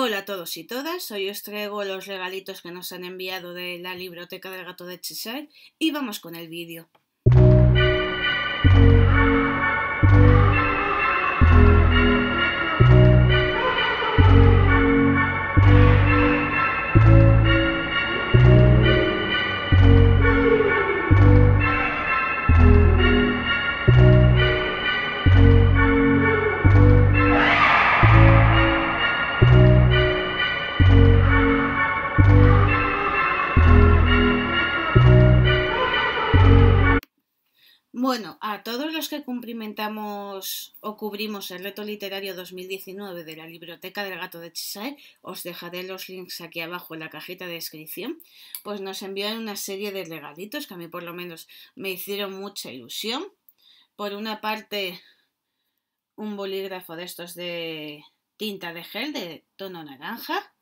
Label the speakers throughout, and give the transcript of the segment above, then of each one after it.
Speaker 1: Hola a todos y todas, hoy os traigo los regalitos que nos han enviado de la biblioteca del gato de Cheshire y vamos con el vídeo. Bueno, a todos los que cumplimentamos o cubrimos el reto literario 2019 de la Biblioteca del Gato de Cheshire, os dejaré los links aquí abajo en la cajita de descripción, pues nos enviaron una serie de regalitos que a mí por lo menos me hicieron mucha ilusión. Por una parte, un bolígrafo de estos de tinta de gel de tono naranja.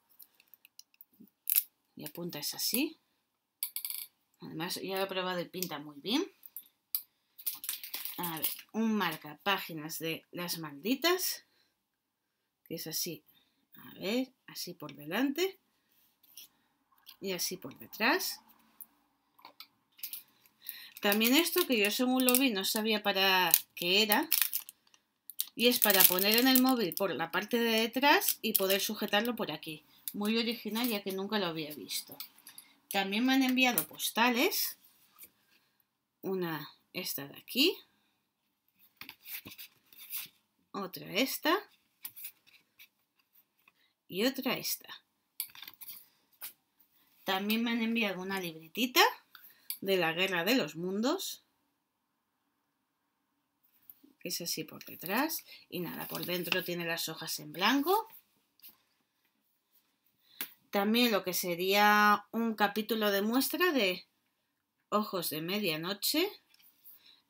Speaker 1: Y apunta es así. Además, ya lo he probado y pinta muy bien. A ver, un marca páginas de las malditas, que es así, a ver, así por delante y así por detrás. También esto que yo según lo vi no sabía para qué era. Y es para poner en el móvil por la parte de detrás y poder sujetarlo por aquí. Muy original ya que nunca lo había visto. También me han enviado postales. Una, esta de aquí otra esta y otra esta. También me han enviado una libretita de la Guerra de los Mundos. es así por detrás. Y nada, por dentro tiene las hojas en blanco. También lo que sería un capítulo de muestra de Ojos de Medianoche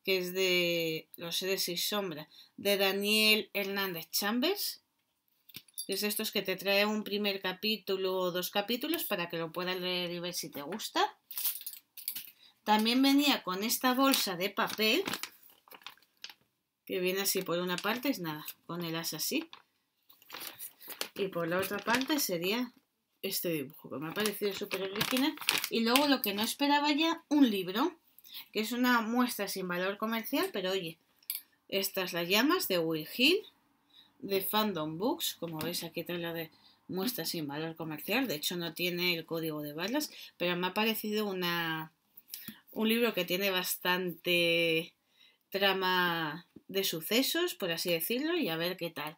Speaker 1: que es de Los Seres y Sombra, de Daniel Hernández Chambers. Es de estos que te trae un primer capítulo o dos capítulos para que lo puedas leer y ver si te gusta. También venía con esta bolsa de papel, que viene así por una parte, es nada, con el as así. Y por la otra parte sería este dibujo, que me ha parecido súper original. Y luego lo que no esperaba ya, un libro que es una muestra sin valor comercial, pero oye, estas las llamas de Will Hill, de Fandom Books, como veis aquí trae la de muestra sin valor comercial, de hecho no tiene el código de balas, pero me ha parecido una, un libro que tiene bastante trama de sucesos, por así decirlo, y a ver qué tal.